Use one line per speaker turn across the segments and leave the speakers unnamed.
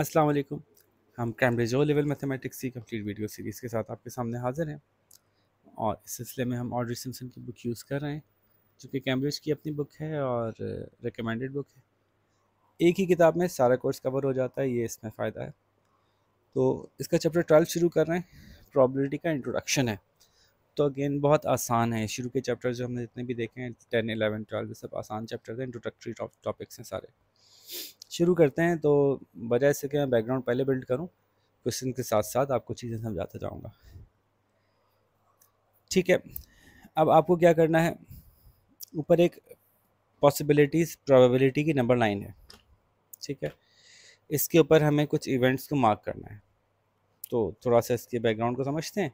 अस्सलाम वालेकुम हम कैम्ब्रिज ओ लेवल मैथमेटिक्स की कंप्लीट वीडियो सीरीज़ के साथ आपके सामने हाजिर हैं और इस सिलसिले में हम ऑर्डर सिम्सन की बुक यूज़ कर रहे हैं जो कि कैम्ब्रिज की अपनी बुक है और रिकमेंडेड बुक है एक ही किताब में सारा कोर्स कवर हो जाता है ये इसमें फ़ायदा है तो इसका चैप्टर ट्वेल्व शुरू कर रहे हैं प्रॉबिलिटी का इंट्रोडक्शन है तो अगेन बहुत आसान है शुरू के चैप्टर जो हमने जितने भी देखे हैं टेन एलेवन ट्वेल्व सब आसान चैप्टर हैं इंट्रोडक्टरी टॉपिक्स हैं सारे शुरू करते हैं तो बजाय कि मैं बैकग्राउंड पहले बिल्ड करूँ क्वेश्चन के साथ साथ आपको चीज़ें समझाता जाऊँगा ठीक है अब आपको क्या करना है ऊपर एक पॉसिबिलिटीज़ प्रोबेबिलिटी की नंबर लाइन है ठीक है इसके ऊपर हमें कुछ इवेंट्स को मार्क करना है तो थोड़ा सा इसके बैकग्राउंड को समझते हैं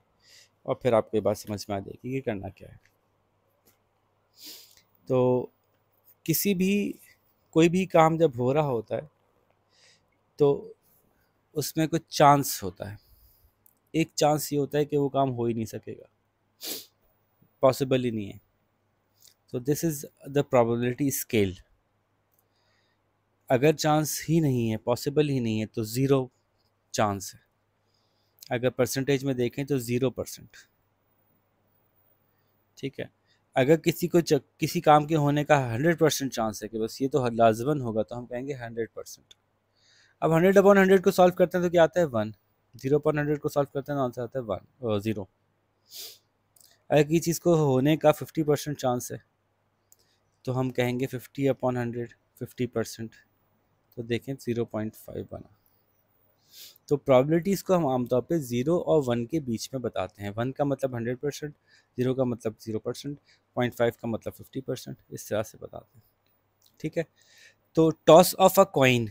और फिर आपको ये बात समझ में आ जाएगी कि करना क्या है तो किसी भी कोई भी काम जब हो रहा होता है तो उसमें कुछ चांस होता है एक चांस ये होता है कि वो काम हो ही नहीं सकेगा पॉसिबल ही नहीं है तो this is the probability scale अगर चांस ही नहीं है पॉसिबल ही नहीं है तो ज़ीरो चांस है अगर परसेंटेज में देखें तो ज़ीरो परसेंट ठीक है अगर किसी को किसी काम के होने का हंड्रेड परसेंट चांस है कि बस ये तो लाजमन होगा तो हम कहेंगे हंड्रेड परसेंट अब हंड्रेड अपॉन हंड्रेड को सॉल्व करते हैं तो क्या आता है वन जीरो अपॉन हंड्रेड को सॉल्व करते हैं तो आंसर आता है वन ज़ीरो अगर किसी चीज़ को होने का फिफ्टी परसेंट चांस है तो हम कहेंगे fifty upon hundred fifty percent तो देखें ज़ीरो पॉइंट फाइव बना तो प्रॉबिलिटीज़ को हम आमतौर पे ज़ीरो और वन के बीच में बताते हैं वन का मतलब हंड्रेड परसेंट ज़ीरो का मतलब ज़ीरो परसेंट पॉइंट फाइव का मतलब फिफ्टी परसेंट इस तरह से बताते हैं ठीक है तो toss of a coin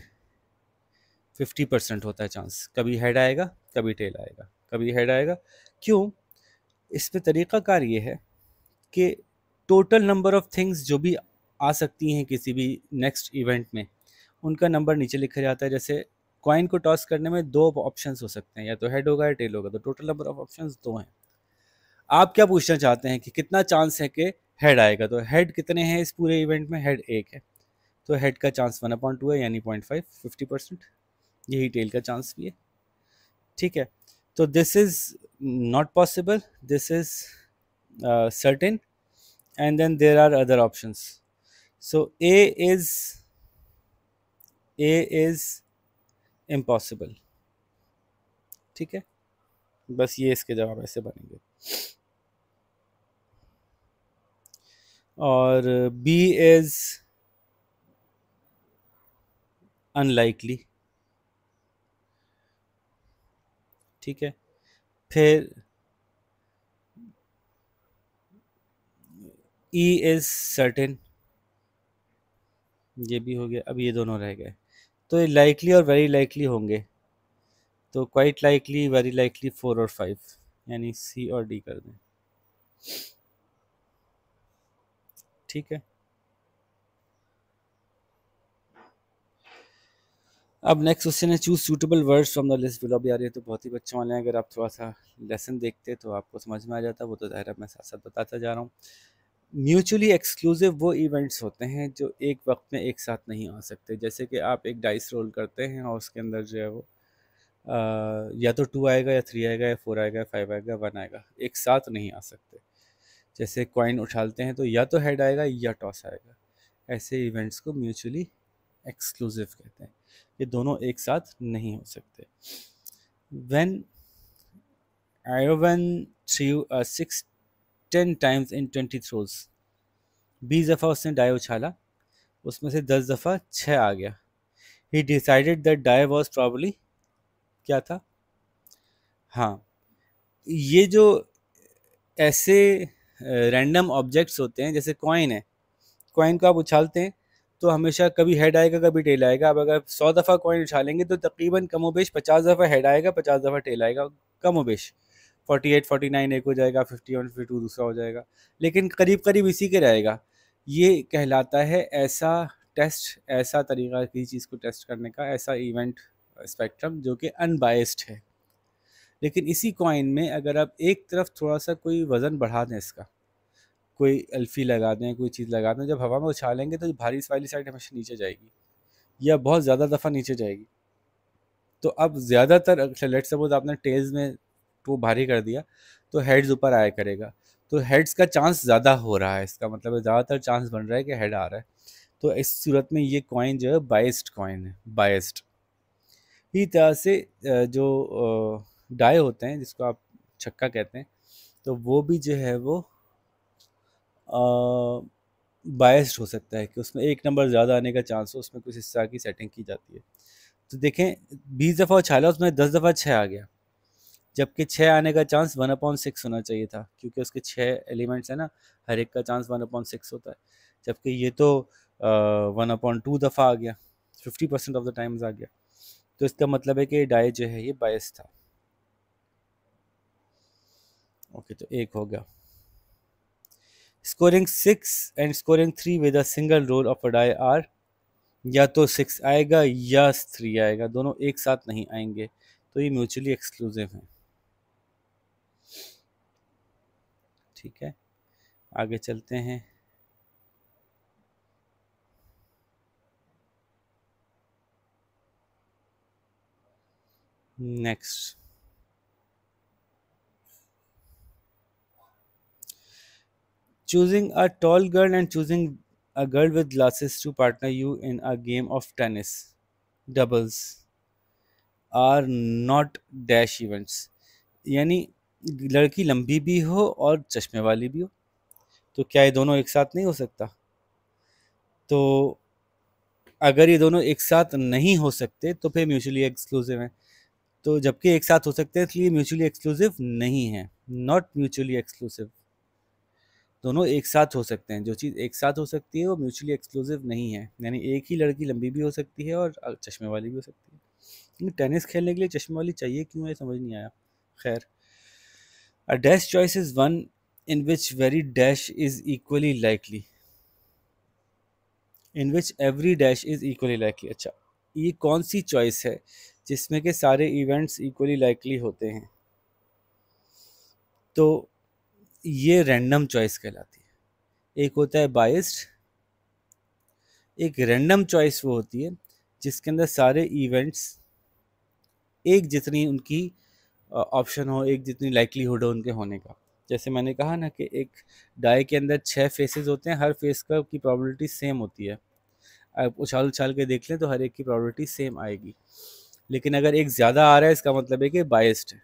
fifty percent होता है चांस कभी हेड आएगा कभी टेल आएगा कभी हेड आएगा क्यों इस पर तरीक़ाकार ये है कि टोटल नंबर ऑफ़ थिंग्स जो भी आ सकती हैं किसी भी नेक्स्ट इवेंट में उनका नंबर नीचे लिखा जाता है जैसे कॉइन को टॉस करने में दो ऑप्शंस हो सकते हैं या तो हेड होगा या टेल होगा तो टोटल नंबर ऑफ ऑप्शंस दो हैं आप क्या पूछना चाहते हैं कि कितना चांस है कि हेड आएगा तो हेड कितने हैं इस पूरे इवेंट में हेड एक है तो हेड का चांस वन अपॉइंट टू है यानी पॉइंट फाइव फिफ्टी परसेंट यही टेल का चांस भी है ठीक है तो this is not possible this is certain and then there are other options so A is A is impossible ठीक है बस ये इसके जवाब ऐसे बनेंगे और बी इज़ अनलाइकली ठीक है फिर ई इज सर्टेन ये भी हो गया अब ये दोनों रह गए तो ये लाइकली और वेरी लाइकली होंगे तो quite likely very likely four और फाइव यानी सी और डी कर दें ठीक है अब नेक्स्ट क्वेश्चन है choose suitable words from the list below भी आ रही है तो बहुत ही बच्चों वाले हैं अगर आप थोड़ा सा लेसन देखते तो आपको समझ में आ जाता वो तो ज़ाहिर मैं साथ साथ बताता जा रहा हूँ म्यूचुअली एक्सक्लूसिव वो इवेंट्स होते हैं जो एक वक्त में एक साथ नहीं आ सकते जैसे कि आप एक डाइस रोल करते हैं और उसके अंदर जो है वो आ, या तो टू आएगा या थ्री आएगा या फोर आएगा या फाइव आएगा वन आएगा एक साथ नहीं आ सकते जैसे कॉइन उछालते हैं तो या तो हेड आएगा या टॉस आएगा ऐसे इवेंट्स को म्यूचुअली एक्सक्लूसिव कहते हैं ये दोनों एक साथ नहीं हो सकते one Ivan three six ten times in twenty throws बीस दफ़ा उसने डाई उछाला उसमें से दस दफ़ा छः आ गया ही decided that die was probably क्या था हाँ ये जो ऐसे रैंडम ऑब्जेक्ट्स होते हैं जैसे कॉइन है कॉइन को आप उछालते हैं तो हमेशा कभी हेड आएगा कभी टेल आएगा अब अगर सौ दफ़ा कॉइन उछालेंगे तो तकरीबन कमोबेश पचास दफ़ा हेड आएगा पचास दफ़ा टेल आएगा कमोबेश फोर्टी एट फोर्टी नाइन एक हो जाएगा फिफ्टी वन फिफ्टी टू दूसरा हो जाएगा लेकिन करीब करीब इसी के रहेगा ये कहलाता है ऐसा टेस्ट ऐसा तरीका किसी चीज़ को टेस्ट करने का ऐसा इवेंट स्पेक्ट्रम जो कि अनबायस्ड है लेकिन इसी कॉइन में अगर आप एक तरफ थोड़ा सा कोई वज़न बढ़ा दें इसका कोई अल्फ़ी लगा दें कोई चीज़ लगा दें जब हवा में उछालेंगे तो भारी वाली साइड हमेशा नीचे जाएगी या बहुत ज़्यादा दफ़ा नीचे जाएगी तो अब ज़्यादातर लेट सपोज आपने टेल्स में वो भारी कर दिया तो हेड्स ऊपर आया करेगा तो हेड्स का चांस ज़्यादा हो रहा है इसका मतलब ज़्यादातर चांस बन रहा है कि हेड आ रहा है तो इस सूरत में ये कॉइन जो है बाइस्ड कॉइन है बाइस्ड ही तरह से जो डाई होते हैं जिसको आप छक्का कहते हैं तो वो भी जो है वो बाइस्ड हो सकता है कि उसमें एक नंबर ज़्यादा आने का चांस हो उसमें कुछ हिस्सा की सेटिंग की जाती है तो देखें बीस दफ़ा उछाला उसमें दस दफ़ा छः आ गया जबकि छः आने का चांस वन अपॉन सिक्स होना चाहिए था क्योंकि उसके छः एलिमेंट्स हैं ना हर एक का चांस वन अपॉन सिक्स होता है जबकि ये तो वन अपॉन टू दफ़ा आ गया fifty percent of the times आ गया तो इसका मतलब है कि डाई जो है ये बायस था ओके तो एक हो गया scoring six and scoring three with a single roll of a die are या तो सिक्स आएगा या थ्री आएगा दोनों एक साथ नहीं आएंगे तो ये म्यूचुअली एक्सक्लूसिव हैं ठीक है आगे चलते हैं next choosing a tall girl and choosing a girl with glasses to partner you in a game of tennis doubles are not dash events यानी लड़की लंबी भी हो और चश्मे वाली भी हो तो क्या ये दोनों एक साथ नहीं हो सकता तो अगर ये दोनों एक साथ नहीं हो सकते तो फिर म्यूचुअली एक्सक्लूसिव हैं तो जबकि एक साथ हो सकते हैं इसलिए म्यूचुअली एक्सक्लूसिव नहीं है नॉट म्यूचुअली एक्सक्लूसिव दोनों एक साथ हो सकते हैं जो चीज़ एक साथ हो सकती है वो म्यूचुअली एक्सक्लूसिव नहीं है यानी एक ही लड़की लंबी भी हो सकती है और चश्मे वाली भी हो सकती है लेकिन टेनिस खेलने के लिए चश्मे वाली चाहिए क्यों है समझ नहीं आया खैर A dash choice is one in which very dash is equally likely. In which every dash is equally likely अच्छा ये कौन सी चॉइस है जिसमें के सारे इवेंट्स इक्वली लाइकली होते हैं तो ये रैंडम चॉइस कहलाती है एक होता है बाइस्ड एक रैंडम चॉइस वो होती है जिसके अंदर सारे इवेंट्स एक जितनी उनकी ऑप्शन हो एक जितनी लाइकलीहुड हो उनके होने का जैसे मैंने कहा ना कि एक डाई के अंदर छः फेसेस होते हैं हर फेस का की प्रॉबलिटी सेम होती है आप उछाल उछाल के देख लें तो हर एक की प्रॉबलिटी सेम आएगी लेकिन अगर एक ज़्यादा आ रहा है इसका मतलब है कि बायस्ड है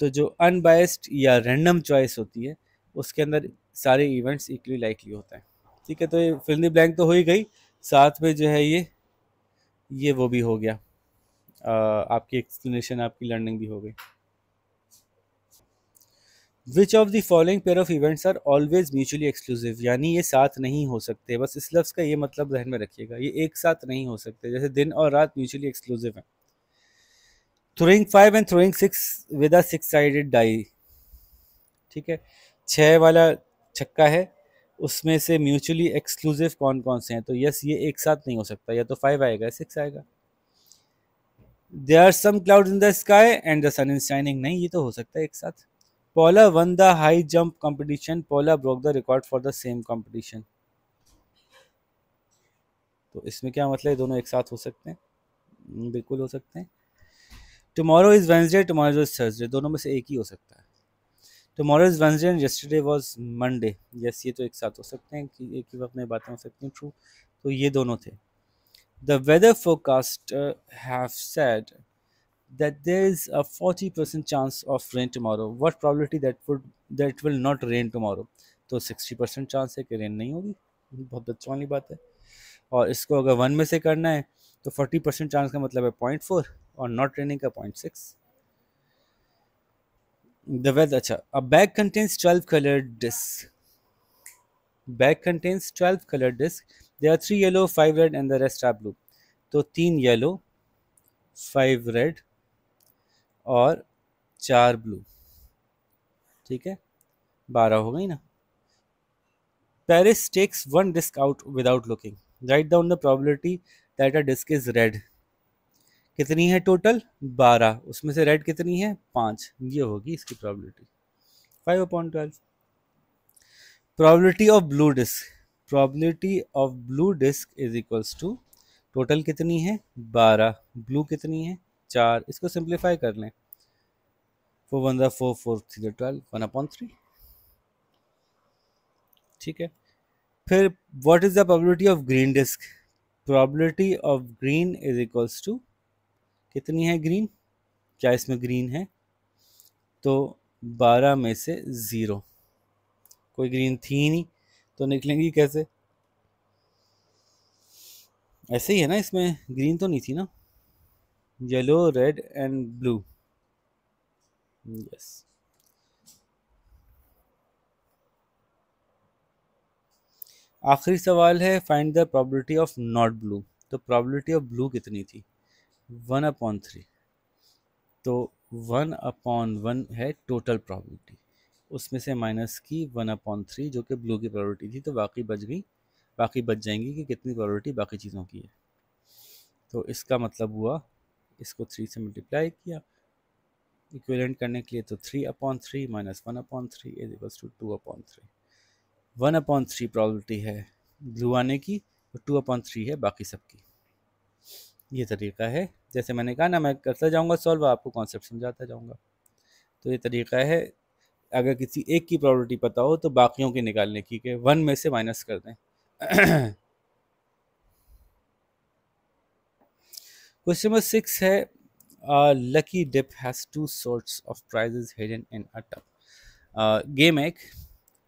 तो जो अनबायस्ड या रैंडम चॉइस होती है उसके अंदर सारे इवेंट्स इक्वली लाइकली होते हैं ठीक है तो ये फिल्मी ब्लैंक तो हो ही गई साथ में जो है ये ये वो भी हो गया आ, आपकी एक्सप्लेनेशन आपकी लर्निंग भी हो गई which of the following pair of events are always mutually exclusive यानी ये साथ नहीं हो सकते बस इस लफ्ज़ का ये मतलब जहन में रखिएगा ये एक साथ नहीं हो सकते जैसे दिन और रात म्यूचुअली एक्सक्लूसिव हैं throwing five and throwing six with six sided die ठीक है छः वाला छक्का है उसमें से म्यूचुअली एक्सक्लूसिव कौन कौन से हैं तो यस ये एक साथ नहीं हो सकता या तो फाइव आएगा सिक्स आएगा there are some cloud in the sky and the sun in shining नहीं ये तो हो सकता है एक साथ Paula won the high jump competition. Paula broke the record for the same competition. तो इसमें क्या मतलब है दोनों एक साथ हो सकते हैं हम्म, बिल्कुल हो सकते हैं tomorrow is Wednesday tomorrow is Thursday दोनों में से एक ही हो सकता है tomorrow is Wednesday and yesterday was Monday yes ये तो एक साथ हो सकते हैं कि एक ही वक्त में बातें हो सकती हैं ट्रू तो ये दोनों थे the weather forecast have said that there is a 40% chance of rain tomorrow what probability that would that will not rain tomorrow तो 60% चांस है कि रेन नहीं होगी बहुत बच्चों वाली बात है और इसको अगर वन में से करना है तो 40% चांस का मतलब है पॉइंट फोर और नॉट रेनिंग का पॉइंट सिक्स द वेदर अच्छा अब bag contains 12 coloured disc bag contains 12 coloured disc there are three yellow five red and the rest are blue तो तीन येलो फाइव रेड और चार ब्लू ठीक है बारह हो गई ना Paris takes one disc out without looking write down the probability that a disc is red कितनी है टोटल बारह उसमें से रेड कितनी है पाँच ये होगी इसकी probability five upon twelve probability of blue disc probability of blue disc is equals to total कितनी है बारह ब्लू कितनी है चार इसको सिंप्लीफाई कर लें फोर वन ज़ा फोर फोर थ्री ज़ा ट्वेल्व वन अपॉन थ्री ठीक है, है? फिर what is the probability of green disc probability of green is equals to कितनी है ग्रीन क्या इसमें ग्रीन है तो बारह में से ज़ीरो कोई ग्रीन थी ही नहीं तो निकलेंगी कैसे ऐसे ही है ना इसमें ग्रीन तो नहीं थी ना yellow red and blue yes आखिरी सवाल है find the probability of not blue तो प्रॉबिलिटी ऑफ ब्लू कितनी थी वन अपॉन थ्री तो वन अपॉन वन है टोटल प्रॉबिलिटी उसमें से माइनस की वन अपॉन थ्री जो कि ब्लू की प्रॉबिलिटी थी तो बाकी बच गई बाकी बच जाएंगी कि कितनी प्रॉबिलिटी बाकी चीज़ों की है तो इसका मतलब हुआ इसको थ्री से मल्टीप्लाई किया इक्वलेंट करने के लिए तो three upon three minus one upon three is equals to two upon three one upon three probability है ब्लू आने की और टू अपॉन थ्री है बाकी सब की ये तरीका है जैसे मैंने कहा ना मैं करता जाऊँगा सॉल्व आपको कॉन्सेप्ट समझाता जाऊँगा तो ये तरीका है अगर किसी एक की प्रॉबलिटी पता हो तो बाकियों की निकालने की कि वन में से माइनस कर दें क्वेश्चन नंबर सिक्स है lucky dip has two sorts of prizes hidden in a tub game एक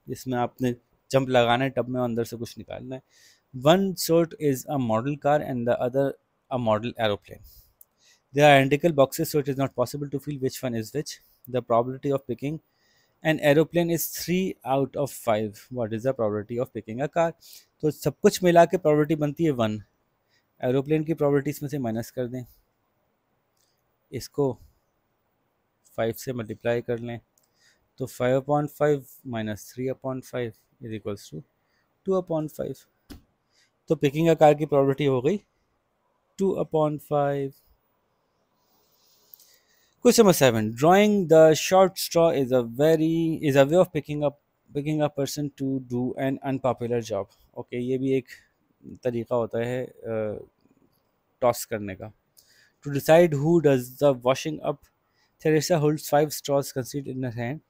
जिसमें आपने जंप लगाना है टब में अंदर से कुछ निकालना है one sort is a model car and the other a model aeroplane they are identical boxes so it is not possible to feel which one is which the probability of picking an aeroplane is three out of five what is the probability of picking a car तो सब कुछ मिला के probability बनती है one aeroplane की properties में से माइनस कर दें इसको फाइव से मल्टीप्लाई कर लें तो five upon five minus three upon five is equals to two upon five तो पिकिंग कार की प्रॉपर्टी हो गई two upon five question number seven drawing the short straw is a very is a way of picking up picking a person to do an unpopular job okay ये भी एक तरीका होता है toss करने का to decide who does the washing up Theresa holds five straws concealed in hand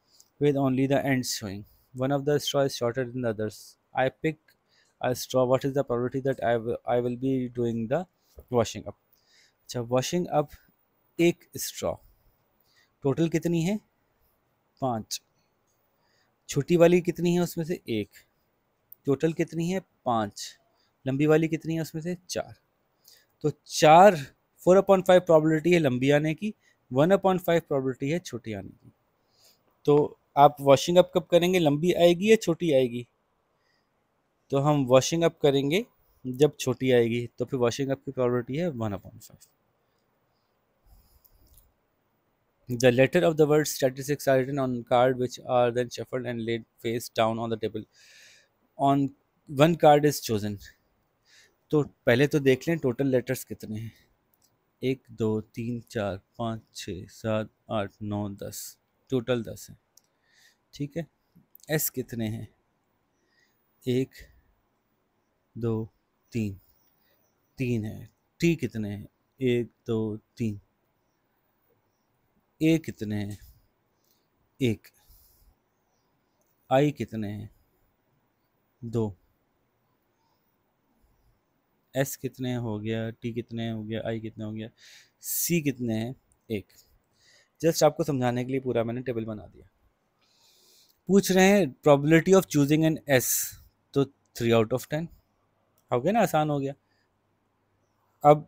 with only the end showing one of the straw shorter in others I pick I straw what is the priority that I I will be doing the washing up अच्छा washing up एक straw total कितनी है पाँच छोटी वाली कितनी है उसमें से एक टोटल कितनी है पाँच लंबी वाली कितनी है उसमें से चार तो चार फोर अपॉइंट फाइव प्रॉबलिटी है लंबी आने की वन अपॉइंट फाइव प्रॉबलिटी है छोटी आने की तो आप वॉशिंग अप कब करेंगे लंबी आएगी या छोटी आएगी तो हम वॉशिंग अप करेंगे जब छोटी आएगी तो फिर वॉशिंग अप की प्रॉबलिटी है one upon five the letter of the word statistics are written on card which are then shuffled and laid face down on the table on one card is chosen तो पहले तो देख लें total letters कितने हैं एक दो तीन चार पाँच छः सात आठ नौ दस टोटल दस हैं ठीक है एस कितने हैं एक दो तीन तीन है टी कितने हैं एक दो तीन ए कितने हैं एक आई कितने हैं दो एस कितने हो गया टी कितने हो गया आई कितने हो गया सी कितने हैं एक जस्ट आपको समझाने के लिए पूरा मैंने टेबल बना दिया पूछ रहे हैं probability of choosing an S तो थ्री आउट ऑफ टेन हो गया ना आसान हो गया अब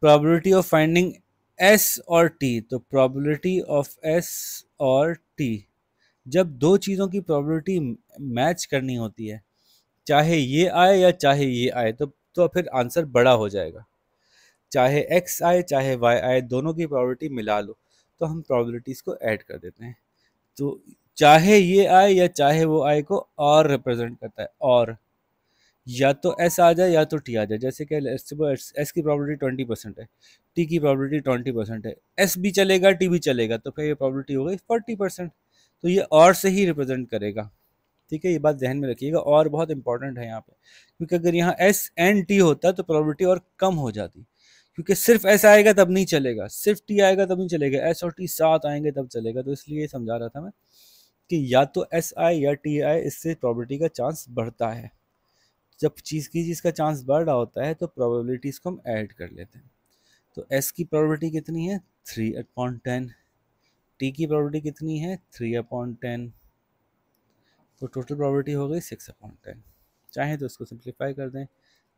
प्रॉबिलिटी ऑफ फाइंडिंग एस और टी तो प्रॉबिलिटी ऑफ एस और टी जब दो चीज़ों की प्रॉबिलिटी मैच करनी होती है चाहे ये आए या चाहे ये आए तो तो फिर आंसर बड़ा हो जाएगा चाहे एक्स आए चाहे वाई आए दोनों की प्रॉबिलिटी मिला लो तो हम प्रॉबलिटीज को ऐड कर देते हैं तो चाहे ये आए या चाहे वो आए को और रिप्रेजेंट करता है और या तो एस आ जाए या तो टी आ जाए जैसे कि एस की प्रॉबलिटी ट्वेंटी परसेंट है टी की प्रॉबलिटी ट्वेंटी परसेंट है एस भी चलेगा टी भी चलेगा तो फिर ये प्रॉबलिटी हो गई फोर्टी परसेंट तो ये और से ही रिप्रेजेंट करेगा ठीक है ये बात जहन में रखिएगा और बहुत इंपॉर्टेंट है यहाँ पे क्योंकि अगर यहाँ एस एन टी होता तो प्रॉबर्टी और कम हो जाती क्योंकि सिर्फ एस आएगा तब नहीं चलेगा सिर्फ टी आएगा तब नहीं चलेगा एस और टी साथ आएंगे तब चलेगा तो इसलिए समझा रहा था मैं कि या तो एस आए या टी आए इससे प्रॉबर्टी का चांस बढ़ता है जब चीज़ की चीज़ का चांस बढ़ रहा होता है तो प्रोबेबिलिटीज़ को हम ऐड कर लेते हैं तो एस की प्रॉबर्टी कितनी है थ्री अपॉन टेन टी की प्रॉबर्टी कितनी है थ्री अपॉन टेन तो टोटल प्रॉबर्टी हो गई सिक्स अपॉन टेन चाहें तो इसको सिंप्लीफाई कर दें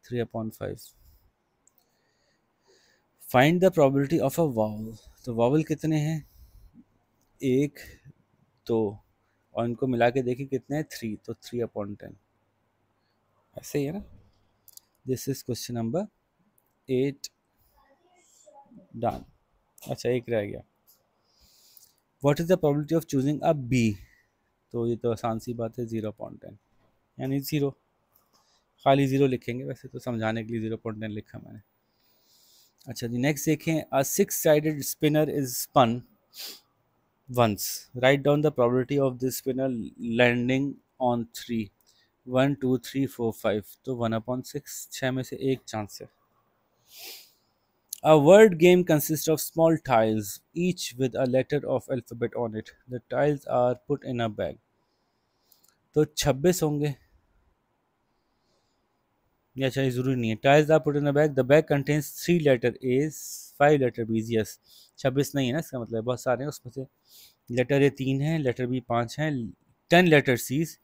three upon five find the probability of a vowel तो वावल कितने हैं एक दो और इनको मिला के देखिए कितने हैं थ्री तो थ्री अपॉन टेन ऐसे ही है ना this is question number eight done अच्छा एक रह गया what is the probability of choosing a B तो ये तो आसान सी बात है ज़ीरो पॉइंट टेन यानी ज़ीरो खाली ज़ीरो लिखेंगे वैसे तो समझाने के लिए ज़ीरो पॉइंट टेन लिखा मैंने अच्छा जी नेक्स्ट देखें a six sided spinner is spun once write down the probability of this spinner landing on three one two three four five तो वन अपॉन सिक्स छः में से एक चांस है A word game consists of small tiles, each with a letter of alphabet on it. The tiles are put in a bag. तो 26 होंगे या चाहिए ज़रूरी नहीं है tiles are put in a bag the bag contains three letter A's five letter B's yes छब्बीस नहीं है ना इसका मतलब बहुत सारे हैं उसमें से लेटर ए तीन हैं लेटर बी पाँच हैं ten letter C's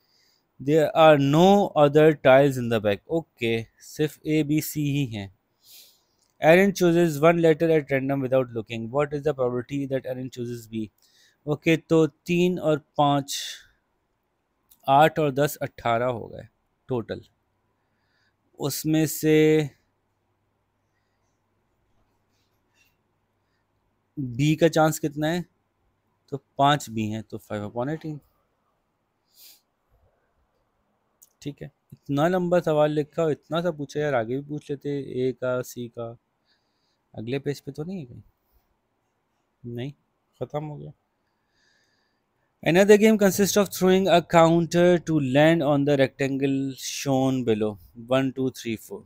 there are no other tiles in the bag okay सिर्फ ए बी सी ही हैं Aaron chooses one letter at random without looking. What is the probability that Aaron chooses B? Okay, तो तीन और पाँच आठ और दस अट्ठारह हो गए टोटल उसमें से बी का चांस कितना है तो पांच बी हैं तो फाइव अपॉन एटीन ठीक है इतना लंबा सवाल लिखा हो इतना सा पूछा यार आगे भी पूछ लेते ए का सी का अगले पेज पे तो नहीं है कहीं नहीं ख़त्म हो गया Another game consists of throwing a counter to land on the rectangle shown below. One, two, three, four.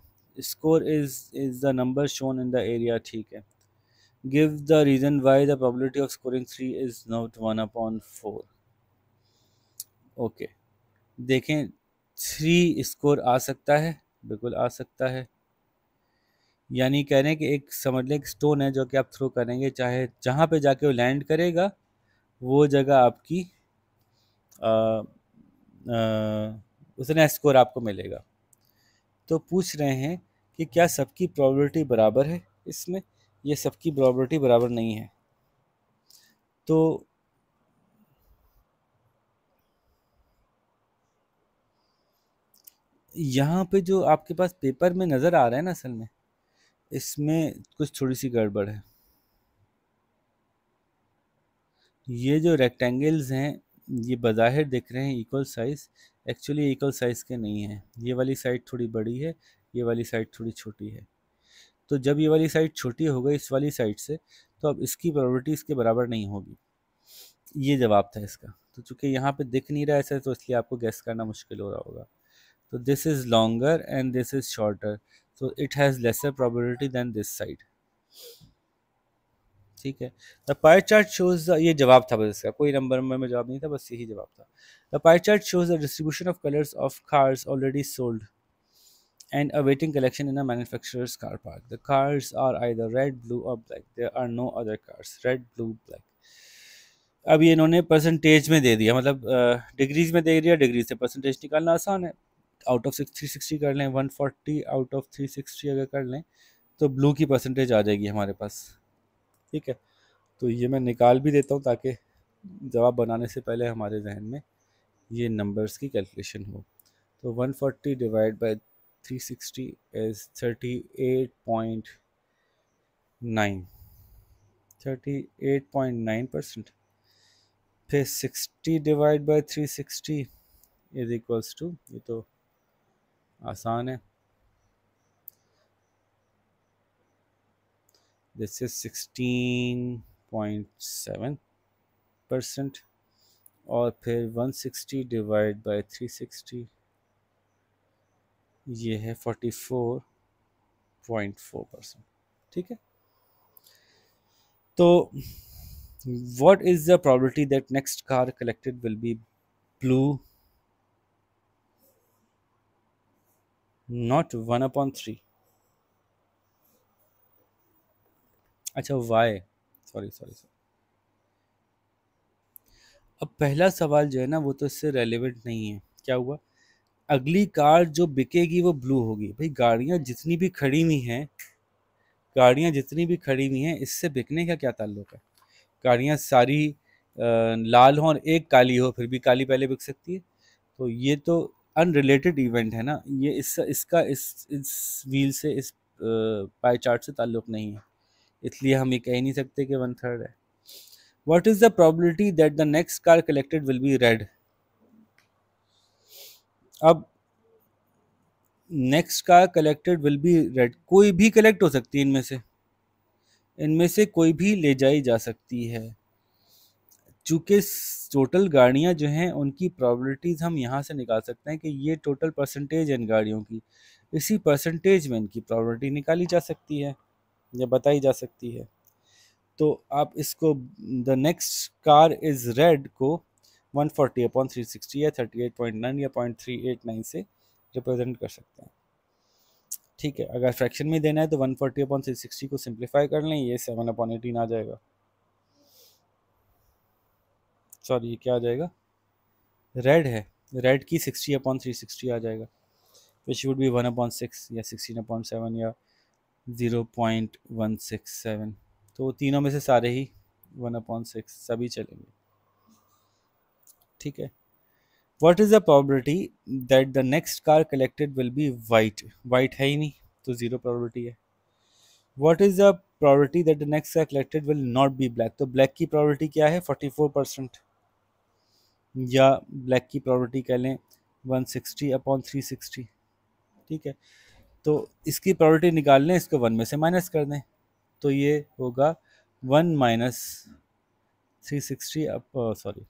Score is is the number shown in the area. ठीक है. Give the reason why the probability of scoring three is not one upon four. Okay. देखें three score आ सकता है बिल्कुल आ सकता है यानी कह रहे हैं कि एक समझ लें एक स्टोन है जो कि आप थ्रो करेंगे चाहे जहाँ पे जाके वो लैंड करेगा वो जगह आपकी आ, उतना स्कोर आपको मिलेगा तो पूछ रहे हैं कि क्या सबकी प्रोबेबिलिटी बराबर है इसमें ये सबकी प्रोबेबिलिटी बराबर नहीं है तो यहाँ पे जो आपके पास पेपर में नज़र आ रहा है ना असल में इसमें कुछ थोड़ी सी गड़बड़ है ये जो रेक्टेंगल्स हैं ये बाहिर दिख रहे हैं equal size actually equal size के नहीं हैं ये वाली साइड थोड़ी बड़ी है ये वाली साइड थोड़ी छोटी है तो जब ये वाली साइड छोटी हो गई इस वाली साइड से तो अब इसकी प्रॉबर्टी इसके बराबर नहीं होगी ये जवाब था इसका तो चूंकि यहाँ पे दिख नहीं रहा ऐसा तो इसलिए आपको गैस करना मुश्किल हो रहा होगा तो this is longer and this is shorter so it has lesser probability than this side ठीक है द पाई चार्ट शोज ये जवाब था बस इसका कोई नंबर में जवाब नहीं था बस यही जवाब था the pie chart shows the distribution of colours of cars already sold and awaiting collection in a manufacturer's car park the cars are either red blue और black there are no other cars red blue black अब इन्होंने percentage में दे दिया मतलब degrees में दे दिया degree से percentage निकालना आसान है out of six three sixty कर लें one forty out of three sixty अगर कर लें तो ब्लू की परसेंटेज आ जाएगी हमारे पास ठीक है तो ये मैं निकाल भी देता हूँ ताकि जवाब बनाने से पहले हमारे जहन में ये नंबर्स की कैलकुलेशन हो तो 140 forty divide by three sixty is thirty eight point nine thirty eight point nine percent फिर sixty divide by three sixty is equals to ये तो आसान है this is sixteen point seven percent और फिर one sixty divide by three sixty ये है forty four point four percent ठीक है तो what is the probability that next car collected will be blue not one upon three अच्छा why sorry sorry sorry अब पहला सवाल जो है ना वो तो इससे रेलिवेंट नहीं है क्या हुआ अगली कार जो बिकेगी वो ब्लू होगी भाई गाड़ियाँ जितनी भी खड़ी हुई हैं गाड़ियाँ जितनी भी खड़ी हुई हैं इससे बिकने का क्या ताल्लुक है गाड़ियाँ सारी आ, लाल हों और एक काली हो फिर भी काली पहले बिक सकती है तो ये तो अनरिलेटेड इवेंट है ना ये इस इसका इस इस व्हील से इस पाई चार्ट से ताल्लुक नहीं है इसलिए हम ये कह नहीं सकते कि वन थर्ड है what is the probability that the next car collected will be red अब next car collected will be red कोई भी कलेक्ट हो सकती है इनमें से इनमें से कोई भी ले जाई जा सकती है चूँकि टोटल गाड़ियाँ जो हैं उनकी प्रॉबिलिटीज़ हम यहाँ से निकाल सकते हैं कि ये टोटल परसेंटेज है इन गाड़ियों की इसी परसेंटेज में इनकी प्रॉबिलिटी निकाली जा सकती है या बताई जा सकती है तो आप इसको the next car is red को 140 फोर्टी अपॉन थ्री सिक्सटी या थर्टी एट पॉइंट नाइन या पॉइंट थ्री एट नाइन से रिप्रेजेंट कर सकते हैं ठीक है अगर फ्रैक्शन में देना है तो one forty upon three sixty को सिंप्लीफाई कर लें ये सेवन अपॉन एटीन आ जाएगा सॉरी क्या आ जाएगा रेड है रेड की सिक्सटी अपॉन थ्री सिक्सटी आ जाएगा which would be one upon six या सिक्सटीन अपॉन सेवन या zero point one six seven तो तीनों में से सारे ही वन अपॉन सिक्स सभी चलेंगे ठीक है what is the probability that the next car collected will be white white है ही नहीं तो ज़ीरो प्रॉबलिटी है what is the probability that the next car collected will not be black तो ब्लैक की प्रॉबलिटी क्या है फोर्टी फोर परसेंट या ब्लैक की प्रॉपर्टी कह लें one sixty upon three sixty ठीक है तो इसकी प्रॉपर्टी निकाल लें इसको वन में से माइनस कर दें तो ये होगा one minus three sixty sorry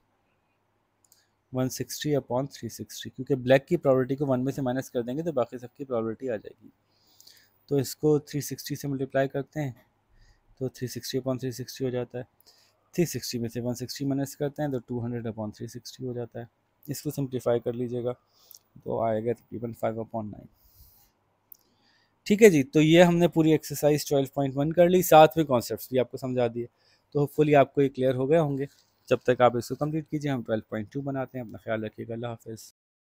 one sixty upon three sixty क्योंकि ब्लैक की प्रॉपर्टी को वन में से माइनस कर देंगे तो बाकी सबकी प्रॉपर्टी आ जाएगी तो इसको थ्री सिक्सटी से मल्टीप्लाई करते हैं तो three sixty upon three sixty हो जाता है थ्री सिक्सटी में से वन सिक्सटी माइनस करते हैं तो two hundred upon three sixty हो जाता है इसको सिंप्लीफाई कर लीजिएगा तो आएगा तकरीबन फाइव अपॉन नाइन ठीक है जी तो ये हमने पूरी एक्सरसाइज ट्वेल्व पॉइंट वन कर ली साथ में कॉन्सेप्ट भी आपको समझा दिए तो होपफुली आपको ये क्लियर हो गए होंगे जब तक आप इसको कंप्लीट कीजिए हम ट्वेल्व पॉइंट टू बनाते हैं अपना ख्याल रखिएगा अल्लाह हाफिज़